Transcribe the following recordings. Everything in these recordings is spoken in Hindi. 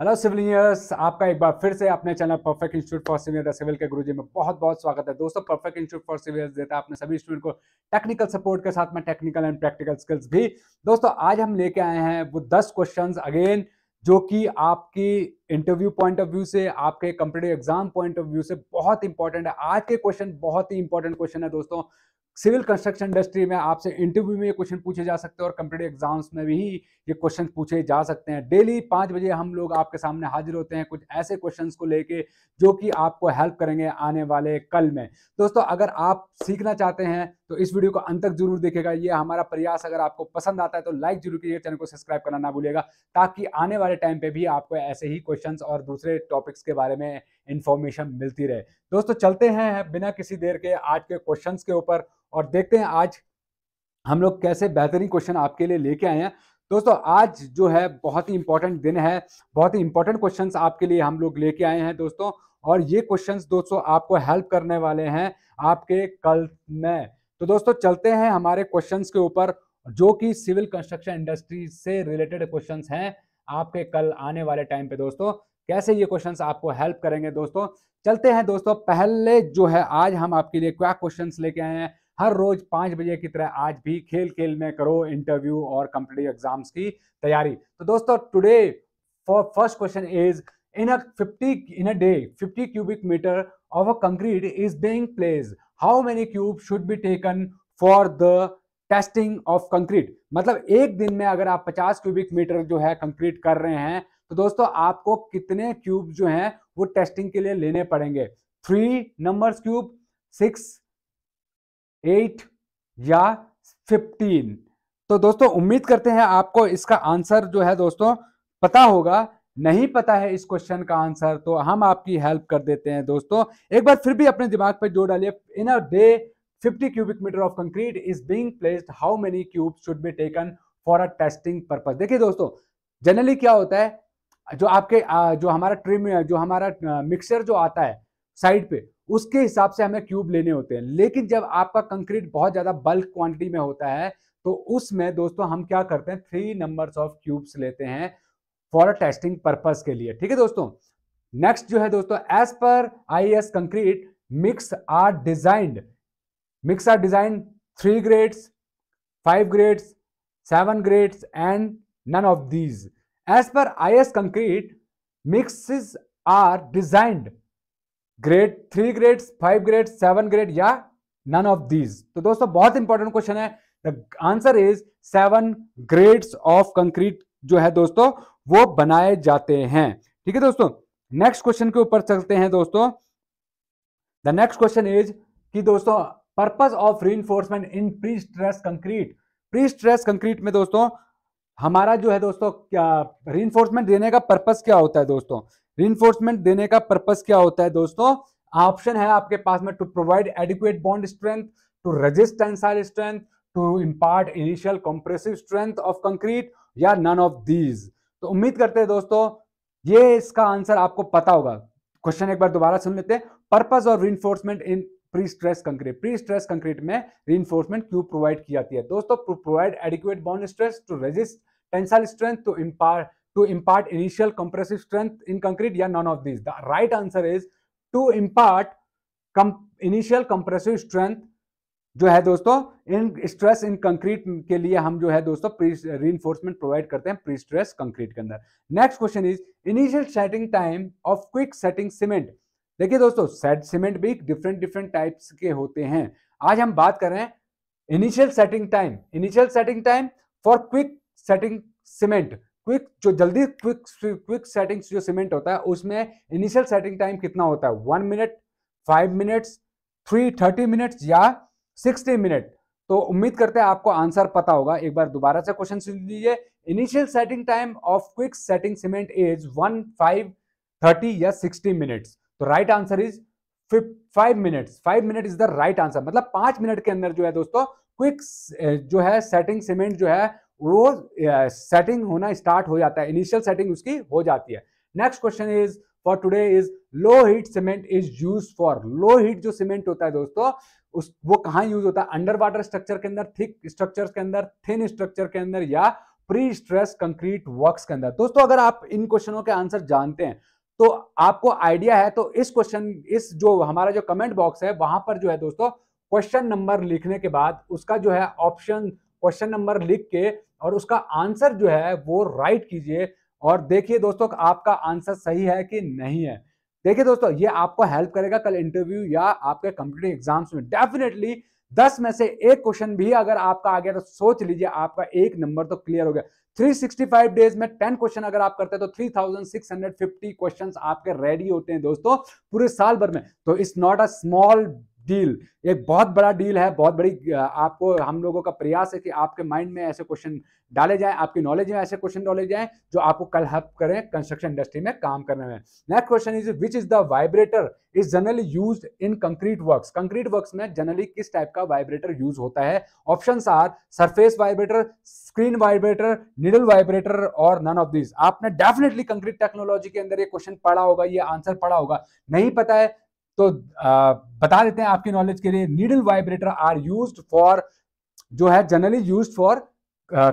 हेलो सिविल इंजीनियर्स आपका एक बार फिर से अपने channel perfect institute for civil civil के गुरुजी में बहुत बहुत स्वागत है दोस्तों परफेक्ट इंस्टीट्यूट फॉर सिविल देता है अपने सभी स्टूडेंट को टेक्निकल सपोर्ट के साथ में टेक्निकल एंड प्रैक्टिकल स्किल्स भी दोस्तों आज हम लेके आए हैं वो दस क्वेश्चन अगेन जो कि आपकी इंटरव्यू पॉइंट ऑफ व्यू से आपके computer exam point of view से बहुत इंपॉर्टेंट है आज के क्वेश्चन बहुत ही इंपॉर्टेंट क्वेश्चन है दोस्तों सिविल कंस्ट्रक्शन इंडस्ट्री में आपसे इंटरव्यू में क्वेश्चन पूछे जा सकते हैं और कंप्यूटर एग्जाम्स में भी ये क्वेश्चन पूछे जा सकते हैं डेली पाँच बजे हम लोग आपके सामने हाजिर होते हैं कुछ ऐसे क्वेश्चन को लेके जो कि आपको हेल्प करेंगे आने वाले कल में दोस्तों अगर आप सीखना चाहते हैं तो इस वीडियो को अंत तक जरूर देखेगा ये हमारा प्रयास अगर आपको पसंद आता है तो लाइक जरूर कीजिए चैनल को सब्सक्राइब करना ना भूलेगा ताकि आने वाले टाइम पे भी आपको ऐसे ही क्वेश्चंस और दूसरे टॉपिक्स के बारे में इन्फॉर्मेशन मिलती रहे दोस्तों चलते हैं बिना किसी देर के आज के क्वेश्चन के ऊपर और देखते हैं आज हम लोग कैसे बेहतरीन क्वेश्चन आपके लिए लेके आए हैं दोस्तों आज जो है बहुत ही इंपॉर्टेंट दिन है बहुत ही इंपॉर्टेंट क्वेश्चन आपके लिए हम लोग लेके आए हैं दोस्तों और ये क्वेश्चंस दोस्तों आपको हेल्प करने वाले हैं आपके कल में तो दोस्तों चलते हैं हमारे क्वेश्चंस के ऊपर जो कि सिविल कंस्ट्रक्शन इंडस्ट्री से रिलेटेड क्वेश्चंस हैं आपके कल आने वाले टाइम पे दोस्तों कैसे ये क्वेश्चंस आपको हेल्प करेंगे दोस्तों चलते हैं दोस्तों पहले जो है आज हम आपके लिए क्या क्वेश्चन लेके आए हैं हर रोज पांच बजे की तरह आज भी खेल खेल में करो इंटरव्यू और कम्पिटेटिव एग्जाम्स की तैयारी तो दोस्तों today for first question is in a 50 in a day 50 cubic metre of a concrete is being place how many cube should be taken for the testing of concrete मतलब एक दिन में अगर आप 50 क्यूबिक मीटर जो है कंक्रीट कर रहे हैं तो दोस्तों आपको कितने क्यूब जो हैं वो टेस्टिंग के लिए लेने पड़ेंगे three number cube six eight या फिफ्टीन तो दोस्तों उम्मीद करते हैं आपको इसका आंसर जो है दोस्तों पता होगा नहीं पता है इस क्वेश्चन का आंसर तो हम आपकी हेल्प कर देते हैं दोस्तों एक बार फिर भी अपने दिमाग पर जोर डालिए in a day 50 cubic metre of concrete is being placed how many cube should be taken for a testing purpose देखिए दोस्तों जनरली क्या होता है जो आपके जो हमारा ट्रिम जो हमारा मिक्सर जो आता है साइड पे उसके हिसाब से हमें क्यूब लेने होते हैं लेकिन जब आपका कंक्रीट बहुत ज़्यादा बल्क क्वांटिटी में होता है तो उसमें दोस्तों हम क्या करते हैं थ्री नंबर्स ऑफ क्यूब्स लेते हैं फॉर टेस्टिंग पर्पज के लिए ठीक है दोस्तों नेक्स्ट जो है दोस्तों as per I S concrete mix are designed mix are design three grades five grades seven grades and none of these as per I S concrete mix are designed grade three grades five grade seven grade या नन ऑफ दीज तो दोस्तों बहुत इंपॉर्टेंट क्वेश्चन है answer is seven grades of concrete जो है दोस्तों वो बनाए जाते हैं ठीक है दोस्तों नेक्स्ट क्वेश्चन के ऊपर चलते हैं दोस्तों द नेक्स्ट क्वेश्चन इज कि दोस्तों पर्पज ऑफ री इन pre stress concrete pre stress concrete में दोस्तों हमारा जो है दोस्तों क्या री देने का पर्पज क्या होता है दोस्तों री देने का पर्पज क्या होता है दोस्तों ऑप्शन है आपके पास में to provide adequate bond strength to resist tensile strength to impart initial compressive strength of concrete या नन ऑफ दीज तो उम्मीद करते हैं दोस्तों ये इसका आंसर आपको पता होगा क्वेश्चन एक बार दोबारा सुन लेते हैं पर्पज और reinforcement in pre stress concrete pre stress concrete में रिइंफोर्समेंट क्यों प्रोवाइड की जाती है दोस्तों to provide adequate bond stress to resist tensile strength to impart to impart initial compressive strength in concrete या none of this the right answer is to impart initial compressive strength जो है दोस्तों इन स्ट्रेस इन कंक्रीट के लिए हम जो है दोस्तों री इन्फोर्समेंट प्रोवाइड करते हैं प्री स्ट्रेस कंक्रीट के अंदर next question is initial setting time of quick setting cement देखिए दोस्तों सेट सीमेंट भी डिफरेंट डिफरेंट टाइप्स के होते हैं आज हम बात कर रहे हैं initial setting time initial setting time for quick setting cement quick जो जल्दी क्विक क्विक सेटिंग जो सीमेंट होता है उसमें इनिशियल सेटिंग टाइम कितना होता है one minute five minutes three thirty minutes या सिक्सटी मिनट तो उम्मीद करते हैं आपको आंसर पता होगा एक बार दोबारा से क्वेश्चन सुन लीजिए initial setting time of quick setting cement is one five thirty या सिक्सटी मिनट्स तो right answer is five minutes five minute is the right answer मतलब पांच मिनट के अंदर जो है दोस्तों क्विक जो है सेटिंग सीमेंट जो है वो सेटिंग होना स्टार्ट हो जाता है इनिशियल सेटिंग उसकी हो जाती है next question is for today is low heat cement is use for low heat जो सीमेंट होता है दोस्तों उस वो कहां यूज होता है अंडर वाटर स्ट्रक्चर के अंदर थिक स्ट्रक्चर के अंदर थिन स्ट्रक्चर के अंदर या प्री स्ट्रेस कंक्रीट वर्क के अंदर दोस्तों अगर आप इन क्वेश्चनों के आंसर जानते हैं तो आपको आइडिया है तो इस क्वेश्चन इस जो हमारा जो कमेंट बॉक्स है वहां पर जो है दोस्तों क्वेश्चन नंबर लिखने के बाद उसका जो है ऑप्शन क्वेश्चन नंबर लिख के और उसका आंसर जो है वो राइट कीजिए और देखिए दोस्तों आपका आंसर सही है कि नहीं है देखिए दोस्तों ये आपको हेल्प करेगा कल इंटरव्यू या आपके कंप्यूटर एग्जाम्स में डेफिनेटली दस में से एक क्वेश्चन भी अगर आपका आ गया तो सोच लीजिए आपका एक नंबर तो क्लियर हो गया 365 डेज में 10 क्वेश्चन अगर आप करते हैं तो 3650 क्वेश्चंस आपके रेडी होते हैं दोस्तों पूरे साल भर में तो it's not a small deal एक बहुत बड़ा डील है बहुत बड़ी आपको हम लोगों का प्रयास है कि आपके माइंड में ऐसे क्वेश्चन डाले जाएं आपकी नॉलेज में ऐसे क्वेश्चन डाले जाएं जो आपको कल हेल्प करें कंस्ट्रक्शन इंडस्ट्री में काम करने में next question is which is the vibrator is generally use in concrete works concrete works में जनरली किस टाइप का वाइब्रेटर यूज होता है option are surface vibrator screen vibrator needle vibrator और नन ऑफ दिस आपने डेफिनेटली कंक्रीट टेक्नोलॉजी के अंदर ये क्वेश्चन पढ़ा होगा ये आंसर पढ़ा होगा नहीं पता है तो आ, बता देते हैं आपके नॉलेज के लिए needle vibrator are use for जो है generally use for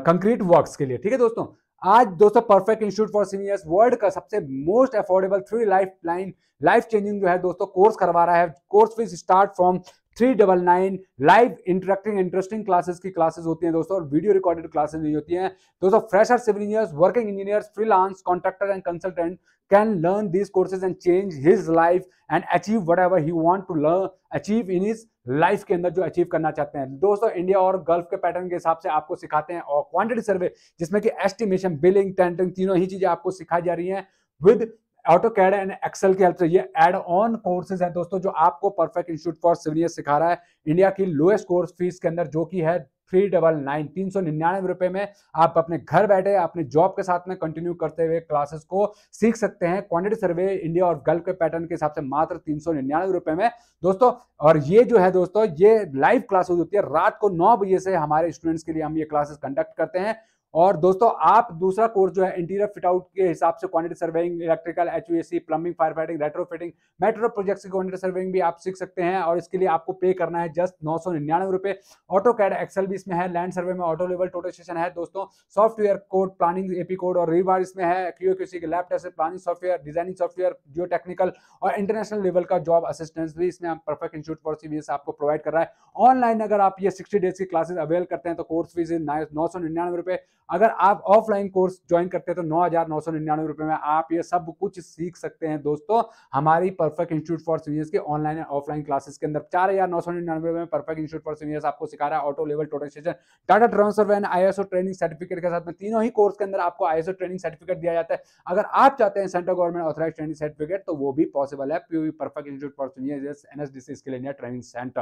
concrete works के लिए ठीक है दोस्तों आज दोस्तों perfect institute for seniors world का सबसे most affordable three life line life changing जो है दोस्तों कोर्स करवा रहा है course fees start from three double nine live interacting interesting classes की क्लासेस होती हैं दोस्तों और वीडियो रिकॉर्डेड क्लासेस नहीं होती हैं दोस्तों fresher civil engineers working engineers freelance contractor and consultant can learn these courses and change his life and achieve whatever he want to learn achieve in his life के अंदर जो अचीव करना चाहते हैं दोस्तों इंडिया और गल्फ के पैटर्न के हिसाब से आपको सिखाते हैं और क्वांटिटी सर्वे जिसमें कि एस्टिमेशन बिलिंग टेंटिंग तीनों ही चीजें आपको सिखाई जा रही हैं with auto cad and excel की हेल्प से ये एड ऑन कोर्सेज हैं दोस्तों जो आपको परफेक्ट इंस्टीट्यूट फॉर सिविल सिखा रहा है इंडिया की लोएस्ट कोर्स फीस के अंदर जो कि है थ्री डबल नाइन तीन सौ निन्यानवे रुपए में आप अपने घर बैठे अपने जॉब के साथ में कंटिन्यू करते हुए क्लासेस को सीख सकते हैं क्वांटिटी सर्वे इंडिया और गल्फ के पैटर्न के हिसाब से मात्र तीन सौ निन्यानवे रुपए में दोस्तों और ये जो है दोस्तों ये लाइव क्लासेस होती है रात को नौ बजे से हमारे स्टूडेंट्स के लिए हम ये क्लासेस कंडक्ट करते हैं और दोस्तों आप दूसरा कोर्स जो है इंटीरियर फिट आउट के हिसाब से quantity surveying electrical H plumbing fire fighting retro fitting metro projects की क्वांटिटी सर्वेइंग भी आप सीख सकते हैं और इसके लिए आपको पे करना है जस्ट नौ सौ निन्यानवे रुपये ऑटो कैड एक्सल भी इसमें है लैंड सर्वे में ऑटो लेवल टोटल स्टेशन है दोस्तों software code planning AP code और रिवार इसमें है क्यू क्यूसी के lab test planning software designing software geo technical और इंटरनेशनल लेवल का जॉब असिस्टेंस भी इसमें परफेक्ट इंस्टीट्यूट फॉर सीबीएस आपको प्रोवाइड कर रहा है ऑनलाइन अगर आप ये सिक्सटी डेज की क्लासेस अवेल करते हैं तो कोर्स फीस नौ सौ निन्यानवे रुपये अगर आप ऑफलाइन कोर्स ज्वाइन करते हैं तो नौ हजार नौ सौ निन्यानवे रुपए में आप ये सब कुछ सीख सकते हैं दोस्तों हमारी परफेक्ट इंस्टीट्यूट फॉर सीनियर्स के ऑनलाइन एंड ऑफलाइन क्लासेस के अंदर चार हजार नौ सौ निन्यानवे में परफेक्ट इंस्टीट्यूट फॉर सीनियर्स आपको सिखा रहा है auto level total station Tata transfer वैन आई ट्रेनिंग सर्टिफिकेट के साथ में तीनों ही कोर्स के अंदर आपको आई ट्रेनिंग सर्टिफिकेट दिया जाता है अगर आप चाहते हैं central government authorise training certificate तो वो भी पॉसिबल है PV perfect institute for seniors NSDC skill India training centre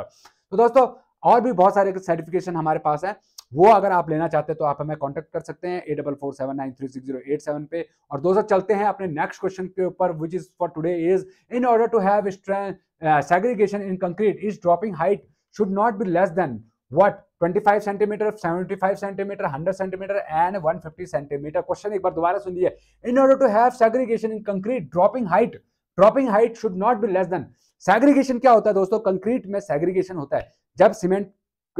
तो दोस्तों और भी बहुत सारे सर्टिफिकेशन हमारे पास है वो अगर आप लेना चाहते हैं तो आप हमें कॉन्टेक्ट कर सकते हैं eight double four seven nine three six zero eight seven पे और दोस्तों चलते हैं अपने नेक्स्ट क्वेश्चन के ऊपर which is for today is in order to have segregation in concrete is dropping height should not be less than what 25 centimetre 75 centimetre 100 centimetre and 150 centimetre question एक बार दोबारा सुन लीजिए in order to have segregation in concrete dropping height dropping height should not be less than segregation क्या होता है दोस्तों कंक्रीट में सेग्रीगेशन होता है जब सीमेंट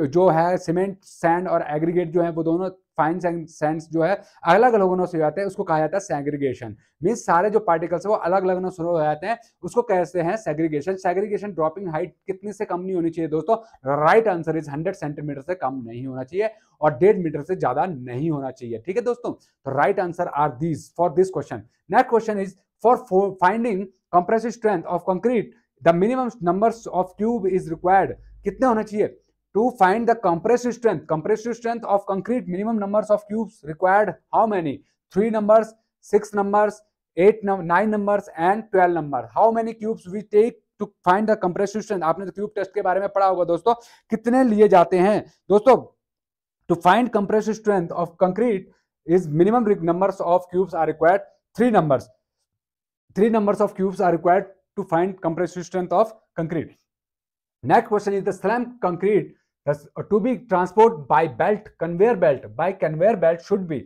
जो है सीमेंट सैंड और एग्रीगेट जो है वो दोनों फाइन सैंड जो है अलग अलग होना शुरू हो जाते हैं उसको कहा जाता है सेग्रीगेशन मीन्स सारे जो पार्टिकल्स है वो अलग अलग होना शुरू हो जाते हैं उसको कहते हैं सेग्रीगेशन सेग्रीगेशन ड्रॉपिंग हाइट कितनी से कम नहीं होनी चाहिए दोस्तों right answer is hundred centimetre से कम नहीं होना चाहिए और डेढ़ मीटर से ज्यादा नहीं होना चाहिए ठीक है दोस्तों तो right answer are these for this question next question is for finding compressive strength of concrete the minimum number of tube is required कितने होना चाहिए to find the compressive strength compressive strength of concrete minimum numbers of cubes required how many three numbers six numbers eight num nine numbers and 12 number how many cubes we take to find the compressive strength आपने तो क्यूब टेस्ट के बारे में पढ़ा होगा दोस्तों कितने लिए जाते हैं दोस्तों to find compressive strength of concrete is minimum numbers of cubes are required three numbers three numbers of cubes are required to find compressive strength of concrete next question is the slam concrete to be transport by belt conveyor belt by conveyor belt should be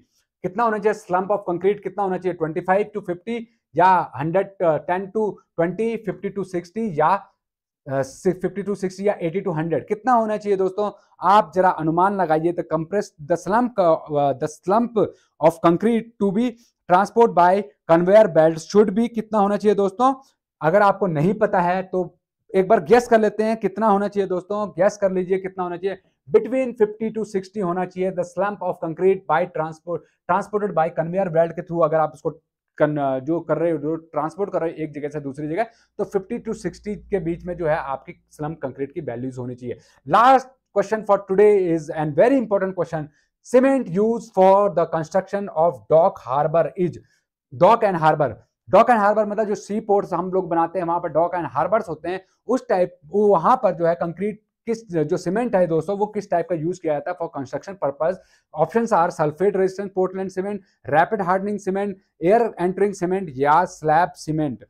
कितना होना चाहिए स्लम्प ऑफ कंक्रीट कितना होना चाहिए 25 टू 50 या टेन टू 20 50 टू 60 या फिफ्टी टू सिक्सटी या एटी टू हंड्रेड कितना होना चाहिए दोस्तों आप जरा अनुमान लगाइए the compress the slump the slump of concrete to be transport by conveyor belt should be कितना होना चाहिए दोस्तों अगर आपको नहीं पता है तो एक बार गैस कर लेते हैं कितना होना चाहिए दोस्तों गैस कर लीजिए कितना होना चाहिए बिटवीन 50 टू 60 होना चाहिए the slump of concrete by transport transported by conveyor belt के थ्रू अगर आप उसको कन, जो कर रहे हो ट्रांसपोर्ट कर रहे हो एक जगह से दूसरी जगह तो 50 टू 60 के बीच में जो है आपकी स्लम्प कंक्रीट की वैल्यूज होनी चाहिए last question for today is an very important question cement use for the construction of dock harbour is dock and harbour dock and harbour मतलब जो सी पोर्ट्स हम लोग बनाते हैं वहां पर डॉक एंड हार्बर्स होते हैं उस टाइप वहां पर जो है कंक्रीट किस जो सीमेंट है दोस्तों वो किस टाइप का यूज किया जाता है for construction purpose option are sulphate resistant Portland cement rapid hardening cement air entraining cement या स्लैब सीमेंट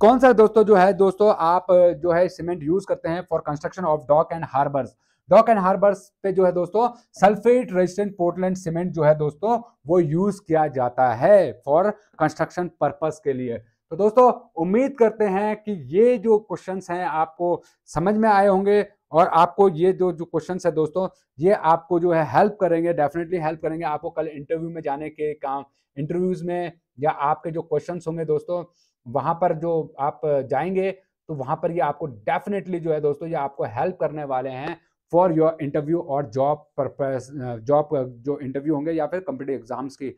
कौन सा दोस्तों जो है दोस्तों आप जो है सीमेंट यूज करते हैं for construction of dock and harbours dock and harbours पे जो है दोस्तों सल्फेट रेजिस्टेंट पोर्टलैंड सीमेंट जो है दोस्तों वो यूज किया जाता है फॉर कंस्ट्रक्शन पर्पज के लिए तो दोस्तों उम्मीद करते हैं कि ये जो क्वेश्चंस हैं आपको समझ में आए होंगे और आपको ये जो जो क्वेश्चंस है दोस्तों ये आपको जो है हेल्प करेंगे डेफिनेटली हेल्प करेंगे आपको कल इंटरव्यू में जाने के काम इंटरव्यूज में या आपके जो क्वेश्चंस होंगे दोस्तों वहां पर जो आप जाएंगे तो वहां पर ये आपको डेफिनेटली जो है दोस्तों ये आपको हेल्प करने वाले हैं फॉर योर इंटरव्यू और जॉब जॉब जो इंटरव्यू होंगे या फिर कम्पिटेटिव एग्जाम्स की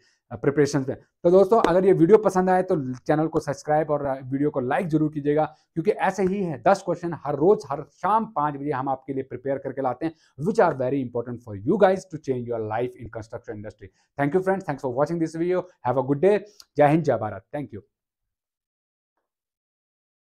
प्रिपरेशन uh, पे तो दोस्तों अगर ये वीडियो पसंद आए तो चैनल को सब्सक्राइब और वीडियो uh, को लाइक जरूर कीजिएगा क्योंकि ऐसे ही है दस क्वेश्चन हर रोज हर शाम पाँच बजे हम आपके लिए प्रिपेयर करके लाते हैं which are very important for you guys to change your life in construction industry thank you friends thanks for watching this video have a good day जय हिंद जय भारत थैंक यू